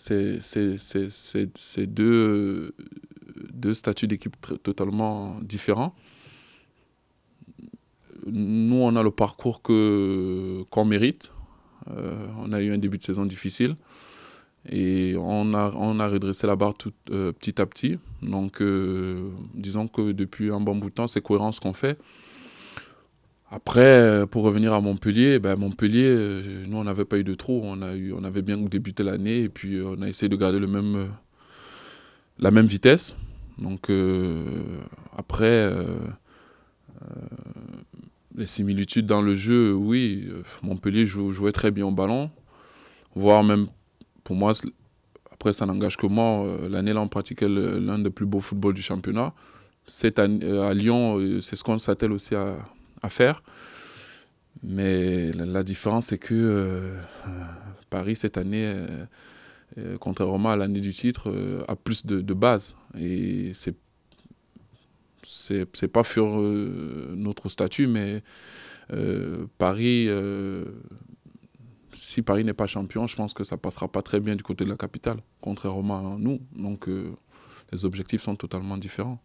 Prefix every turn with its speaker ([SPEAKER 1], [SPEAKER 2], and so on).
[SPEAKER 1] C'est deux, statuts d'équipe totalement différents. Nous, on a le parcours qu'on mérite. Euh, on a eu un début de saison difficile et on a, on redressé la barre tout, euh, petit à petit. Donc, euh, disons que depuis un bon bout de temps, c'est cohérent ce qu'on fait. Après, euh, pour revenir à Montpellier, ben, Montpellier, euh, nous, on n'avait pas eu de trou. On, a eu, on avait bien débuté l'année et puis euh, on a essayé de garder le même, la même vitesse. Donc après, les similitudes dans le jeu, oui, Montpellier jouait très bien au ballon, voire même, pour moi, après ça n'engage que moi, l'année là on pratiquait l'un des plus beaux footballs du championnat. Cette année, à Lyon, c'est ce qu'on s'attelle aussi à, à faire. Mais la différence, c'est que euh, Paris, cette année, euh, euh, contrairement à l'année du titre, a plus de, de bases. Et c'est c'est pas sur notre statut, mais Paris, si Paris n'est pas champion, je pense que ça passera pas très bien du côté de la capitale, contrairement à nous. Donc les objectifs sont totalement différents.